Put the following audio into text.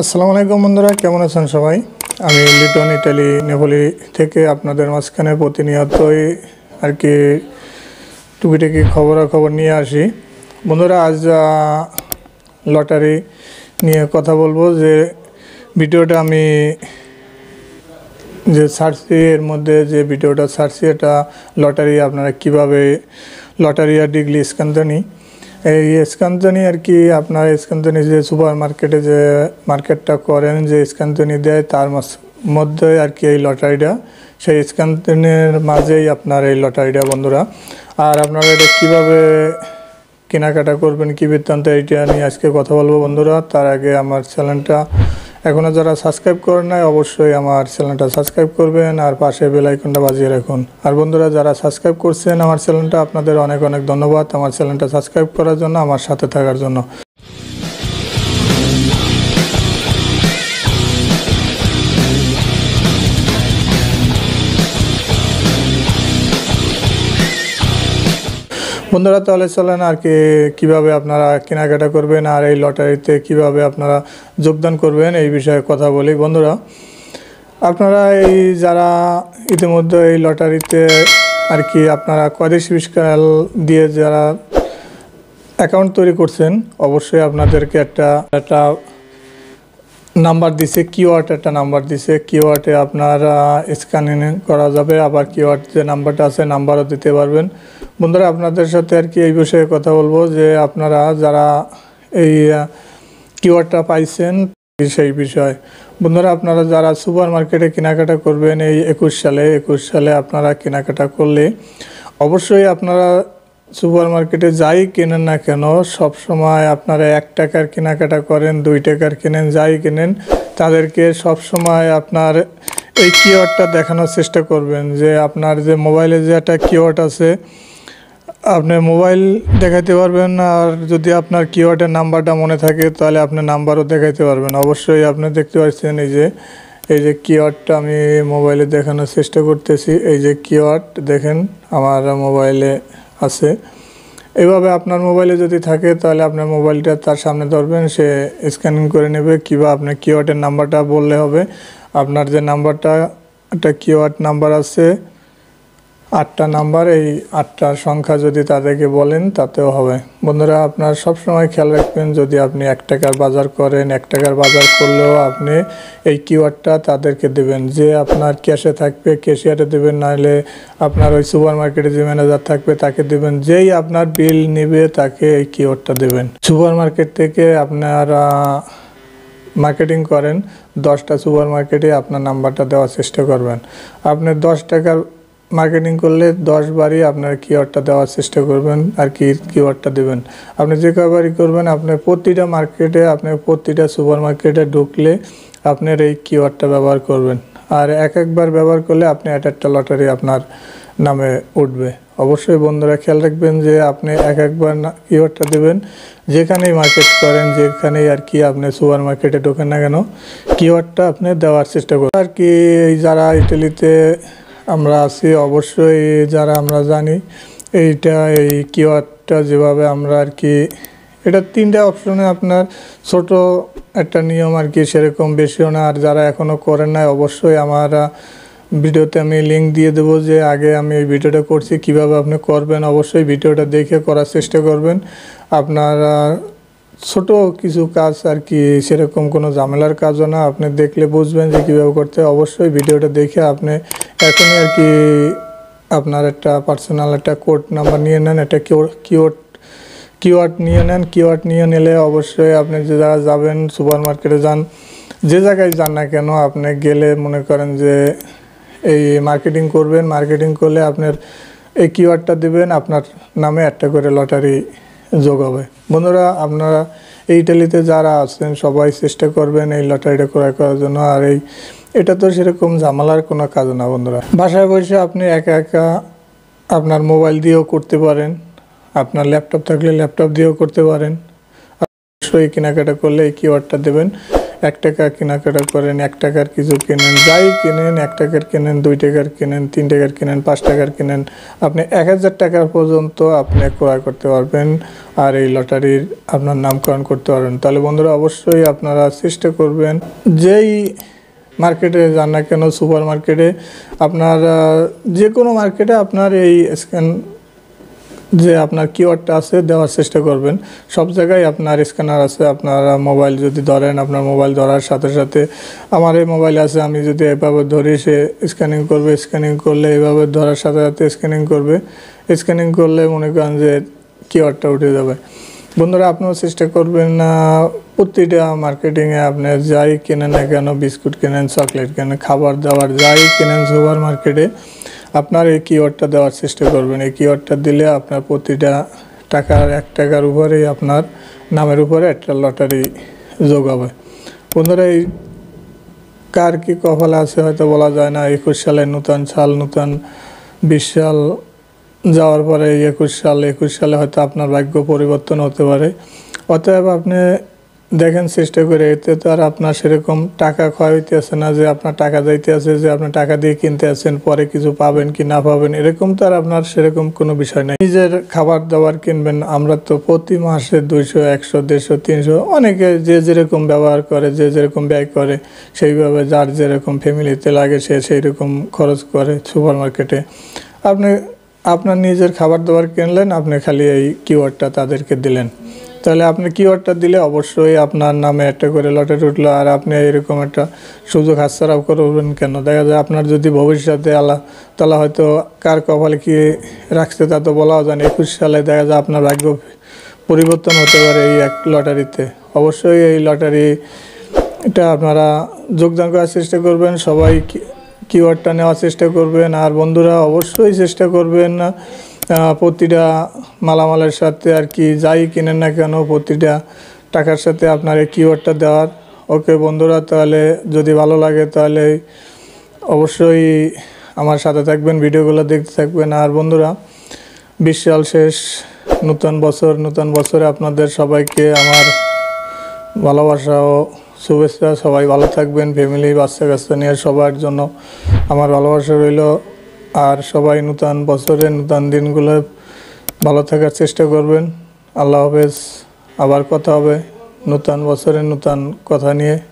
আসসালামু আলাইকুম বন্ধুরা কেমন আছেন সবাই আমি লিটন ইটালি নেপোলি থেকে আপনাদের মাঝখানে প্রতিনিয়তই আর কি টুকিটাকি খবরাখবর নিয়ে আসি বন্ধুরা আজ লটারি নিয়ে কথা বলবো যে ভিডিওটা আমি যে সার্সি এর মধ্যে যে ভিডিওটা সার্সি এটা লটারি আপনারা কিভাবে লটারি আর ডিগ্লি স্ক্যান্দানি এই স্কান্তনি আর কি আপনার স্কান্তনি যে সুপার মার্কেটে যে মার্কেটটা করেন যে স্কান্তনি দেয় তার মধ্যে আর কি এই লটারিটা সেই স্কান্তনির মাঝেই আপনার এই লটারিটা বন্ধুরা আর আপনারা এটা কীভাবে কেনাকাটা করবেন কী বৃত্তান্ত এইটা নিয়ে আজকে কথা বলবো বন্ধুরা তার আগে আমার চ্যানেলটা এখনও যারা সাবস্ক্রাইব করেন নাই অবশ্যই আমার চ্যানেলটা সাবস্ক্রাইব করবেন আর পাশে বেলাইকনটা বাজিয়ে রাখুন আর বন্ধুরা যারা সাবস্ক্রাইব করছেন আমার চ্যানেলটা আপনাদের অনেক অনেক ধন্যবাদ আমার চ্যানেলটা সাবস্ক্রাইব করার জন্য আমার সাথে থাকার জন্য বন্ধুরা তাহলে চলেন আর কি কীভাবে আপনারা কেনাকাটা করবেন আর এই লটারিতে কিভাবে আপনারা যোগদান করবেন এই বিষয়ে কথা বলি বন্ধুরা আপনারা এই যারা ইতিমধ্যে এই লটারিতে আর কি আপনারা কয়দেশ দিয়ে যারা অ্যাকাউন্ট তৈরি করছেন অবশ্যই আপনাদেরকে একটা একটা নাম্বার দিছে কিওয়ার্ড একটা নাম্বার দিছে কিওয়ার্ডে আপনারা স্ক্যানিং করা যাবে আবার কিওয়ার্ড যে নাম্বারটা আছে নাম্বারও দিতে পারবেন বন্ধুরা আপনাদের সাথে আর কি এই বিষয়ে কথা বলবো যে আপনারা যারা এই কিওয়ার্ডটা পাইছেন সেই বিষয় বন্ধুরা আপনারা যারা সুপার মার্কেটে কেনাকাটা করবেন এই একুশ সালে একুশ সালে আপনারা কেনাকাটা করলে অবশ্যই আপনারা সুপার মার্কেটে যাই কেনেন না কেন সব সময় আপনারা এক টাকার কেনাকাটা করেন দুই টাকার কেনেন যাই কেনেন তাদেরকে সব সময় আপনার এই কিওয়ার্ডটা দেখানোর চেষ্টা করবেন যে আপনার যে মোবাইলে যে একটা কিওয়ার্ড আছে আপনি মোবাইল দেখাইতে পারবেন আর যদি আপনার কিওয়ার্ডের নাম্বারটা মনে থাকে তাহলে আপনি নাম্বারও দেখাইতে পারবেন অবশ্যই আপনি দেখতে পাচ্ছেন এই যে এই যে কিওয়ার্ডটা আমি মোবাইলে দেখানোর চেষ্টা করতেছি এই যে কিওয়ার্ড দেখেন আমার মোবাইলে আছে এভাবে আপনার মোবাইলে যদি থাকে তাহলে আপনার মোবাইলটা তার সামনে ধরবেন সে স্ক্যানিং করে নেবে কিংবা আপনার কিওয়ার্ডের নাম্বারটা বললে হবে আপনার যে নাম্বারটা একটা কিওয়ার্ড নাম্বার আছে আটটা নাম্বার এই আটটা সংখ্যা যদি তাদেরকে বলেন তাতেও হবে বন্ধুরা আপনার সবসময় খেয়াল রাখবেন যদি আপনি এক টাকার বাজার করেন এক টাকার বাজার করলেও আপনি এই কিওয়ার্ডটা তাদেরকে দেবেন যে আপনার ক্যাশে থাকবে ক্যাশিয়ারে দেবেন নাহলে আপনার ওই সুপার মার্কেটে যে ম্যানেজার থাকবে তাকে দেবেন যেই আপনার বিল নেবে তাকে এই কিওয়ার্ডটা দেবেন সুপার মার্কেট থেকে আপনারা মার্কেটিং করেন দশটা সুপার মার্কেটে আপনার নাম্বারটা দেওয়ার চেষ্টা করবেন আপনি দশ টাকার মার্কেটিং করলে দশ বারই আপনার কিওয়ার্ডটা দেওয়ার চেষ্টা করবেন আর কি কিওয়ার্ডটা দেবেন আপনি যে কয়বারই করবেন আপনার প্রতিটা মার্কেটে আপনার প্রতিটা সুপার মার্কেটে ঢুকলে আপনার এই কিওয়ার্ডটা ব্যবহার করবেন আর এক একবার ব্যবহার করলে আপনি এক একটা লটারি আপনার নামে উঠবে অবশ্যই বন্ধুরা খেয়াল রাখবেন যে আপনি এক একবার কিওয়ার্ডটা দেবেন যেখানেই মার্কেট করেন যেখানেই আর কি আপনি সুপার মার্কেটে ঢোকেন না কেন কিওয়ার্ডটা আপনি দেওয়ার চেষ্টা করবেন আর কি যারা ইটালিতে আমরা আছি অবশ্যই যারা আমরা জানি এইটা এই কিওয়ারটা যেভাবে আমরা আর কি এটা তিনটা অপশনে আপনার ছোট একটা নিয়ম আর কি সেরকম বেশিও না আর যারা এখনও করেন নাই অবশ্যই আমার ভিডিওতে আমি লিঙ্ক দিয়ে দেবো যে আগে আমি এই ভিডিওটা করছি কিভাবে আপনি করবেন অবশ্যই ভিডিওটা দেখে করার চেষ্টা করবেন আপনারা ছোট কিছু কাজ আর কি সেরকম কোনো ঝামেলার কাজও না আপনি দেখলে বুঝবেন যে কীভাবে করতে অবশ্যই ভিডিওটা দেখে আপনি এখনই আর কি আপনার একটা পার্সোনাল একটা কোড নাম্বার নিয়ে নেন একটা কিওর কিওয়ার্ড নিয়ে নেন কিওয়ার্ড নিয়ে নিলে অবশ্যই আপনি যে জায়গায় যাবেন সুপার মার্কেটে যান যে জায়গায় যান না কেন আপনি গেলে মনে করেন যে এই মার্কেটিং করবেন মার্কেটিং করলে আপনার এই কিওয়ার্ডটা দেবেন আপনার নামে একটা করে লটারি হবে বন্ধুরা আপনারা এই ইটালিতে যারা আছেন সবাই চেষ্টা করবেন এই লটারিটা ক্রয় করার জন্য আর এই এটা তো সেরকম ঝামেলার কোনো কাজ না বন্ধুরা বাসায় বসে আপনি একা একা আপনার মোবাইল দিয়েও করতে পারেন আপনার ল্যাপটপ থাকলে ল্যাপটপ দিয়েও করতে পারেন অবশ্যই কেনাকাটা করলে এই কিওয়ার্ডটা দেবেন এক টাকা কেনাকাটা করেন এক টাকার কিছু কেনেন যাই কেনেন এক টাকার কেনেন দুই টাকার কেনেন তিন টাকার কেনেন পাঁচ টাকার কেনেন আপনি এক হাজার টাকা পর্যন্ত আপনি ক্রয় করতে পারবেন আর এই লটারির আপনার নামকরণ করতে পারবেন তাহলে বন্ধুরা অবশ্যই আপনারা চেষ্টা করবেন যেই মার্কেটে যান না কেন সুপার মার্কেটে আপনার যে কোনো মার্কেটে আপনার এই স্ক্যান যে আপনার কিওয়ার্ডটা আছে দেওয়ার চেষ্টা করবেন সব জায়গায় আপনার স্ক্যানার আছে আপনারা মোবাইল যদি ধরেন আপনার মোবাইল ধরার সাথে সাথে আমার এই মোবাইল আছে আমি যদি এভাবে ধরি সে স্ক্যানিং করবে স্ক্যানিং করলে এভাবে ধরার সাথে সাথে স্ক্যানিং করবে স্ক্যানিং করলে মনে করেন যে কিওয়ার্ডটা উঠে যাবে বন্ধুরা আপনিও চেষ্টা করবেন প্রতিটা মার্কেটিংয়ে আপনি যাই কেনেন না কেন বিস্কুট কেনেন চকলেট কেনেন খাবার দাবার যাই কেনেন সুপার মার্কেটে আপনার এই কিওয়ার্ডটা দেওয়ার চেষ্টা করবেন এই কিওয়ার্ডটা দিলে আপনার প্রতিটা টাকার এক টাকার উপরেই আপনার নামের উপরে একটা লটারি যোগ হবে বন্ধুরা এই কার কি কপালে আছে হয়তো বলা যায় না একুশ সালে নূতন সাল নূতন বিশ সাল যাওয়ার পরে একুশ সাল একুশ সালে হয়তো আপনার ভাগ্য পরিবর্তন হতে পারে অতএব আপনি দেখেন চেষ্টা করে এতে তো আর আপনার সেরকম টাকা ক্ষয় হইতেছে না যে আপনার টাকা যাইতে আছে যে আপনি টাকা দিয়ে কিনতে আছেন পরে কিছু পাবেন কি না পাবেন এরকম তো আর আপনার সেরকম কোনো বিষয় নাই নিজের খাবার দাবার কিনবেন আমরা তো প্রতি মাসে দুইশো একশো দেড়শো তিনশো অনেকে যে যেরকম ব্যবহার করে যে যেরকম ব্যয় করে সেইভাবে যার যেরকম ফ্যামিলিতে লাগে সে সেই রকম খরচ করে সুপার মার্কেটে আপনি আপনার নিজের খাবার দাবার কিনলেন আপনি খালি এই কিওয়ার্ডটা তাদেরকে দিলেন তাহলে আপনি কিওয়ার্ডটা দিলে অবশ্যই আপনার নামে একটা করে লটারি উঠলো আর আপনি এরকম একটা সুযোগ হাতছাড়াও করবেন কেন দেখা যায় আপনার যদি ভবিষ্যতে আলা তাহলে হয়তো কার কপালে কি রাখছে তা তো বলাও যায় না একুশ সালে দেখা যায় আপনার ভাগ্য পরিবর্তন হতে পারে এই এক লটারিতে অবশ্যই এই লটারি এটা আপনারা যোগদান করার চেষ্টা করবেন সবাই কিওয়ার্ডটা নেওয়ার চেষ্টা করবেন আর বন্ধুরা অবশ্যই চেষ্টা করবেন প্রতিটা মালামালের সাথে আর কি যাই কিনেন না কেন প্রতিটা টাকার সাথে আপনার এই কিওয়ার্ডটা দেওয়ার ওকে বন্ধুরা তাহলে যদি ভালো লাগে তাহলে অবশ্যই আমার সাথে থাকবেন ভিডিওগুলো দেখতে থাকবেন আর বন্ধুরা বিশাল শেষ নতুন বছর নূতন বছরে আপনাদের সবাইকে আমার ভালোবাসা ও শুভেচ্ছা সবাই ভালো থাকবেন ফ্যামিলি বাচ্চা কাচ্চা নিয়ে সবার জন্য আমার ভালোবাসা রইল আর সবাই নূতন বছরে নূতন দিনগুলো ভালো থাকার চেষ্টা করবেন আল্লাহ হাফেজ আবার কথা হবে নূতন বছরে নূতন কথা নিয়ে